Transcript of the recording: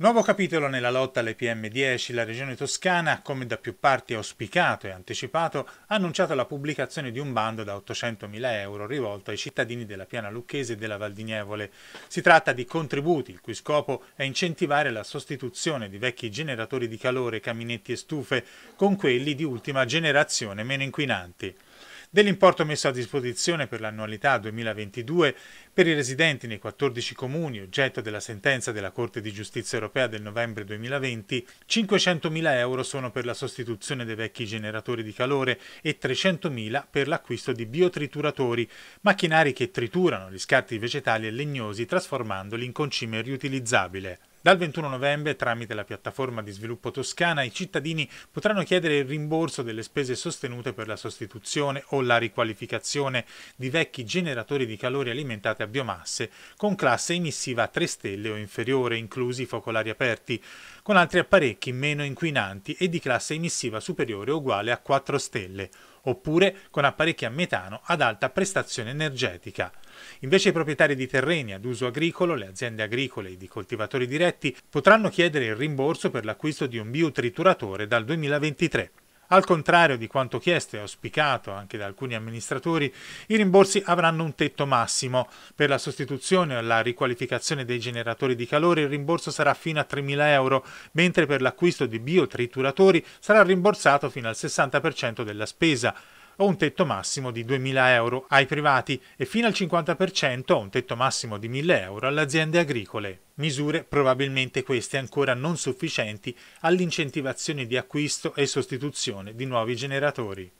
Nuovo capitolo nella lotta alle PM10, la regione toscana, come da più parti auspicato e anticipato, ha annunciato la pubblicazione di un bando da 800.000 euro rivolto ai cittadini della Piana Lucchese e della Valdinievole. Si tratta di contributi il cui scopo è incentivare la sostituzione di vecchi generatori di calore, caminetti e stufe con quelli di ultima generazione meno inquinanti dell'importo messo a disposizione per l'annualità 2022 per i residenti nei 14 comuni oggetto della sentenza della Corte di Giustizia europea del novembre 2020, 500.000 euro sono per la sostituzione dei vecchi generatori di calore e 300.000 per l'acquisto di biotrituratori, macchinari che triturano gli scarti vegetali e legnosi trasformandoli in concime riutilizzabile. Dal 21 novembre, tramite la piattaforma di sviluppo toscana, i cittadini potranno chiedere il rimborso delle spese sostenute per la sostituzione o la riqualificazione di vecchi generatori di calore alimentati a biomasse con classe emissiva 3 stelle o inferiore, inclusi i focolari aperti, con altri apparecchi meno inquinanti e di classe emissiva superiore o uguale a 4 stelle oppure con apparecchi a metano ad alta prestazione energetica. Invece i proprietari di terreni ad uso agricolo, le aziende agricole e i coltivatori diretti potranno chiedere il rimborso per l'acquisto di un biotritturatore dal 2023. Al contrario di quanto chiesto e auspicato anche da alcuni amministratori, i rimborsi avranno un tetto massimo. Per la sostituzione o la riqualificazione dei generatori di calore il rimborso sarà fino a 3.000 euro, mentre per l'acquisto di biotrituratori sarà rimborsato fino al 60% della spesa o un tetto massimo di 2.000 euro ai privati e fino al 50% o un tetto massimo di 1.000 euro alle aziende agricole. Misure probabilmente queste ancora non sufficienti all'incentivazione di acquisto e sostituzione di nuovi generatori.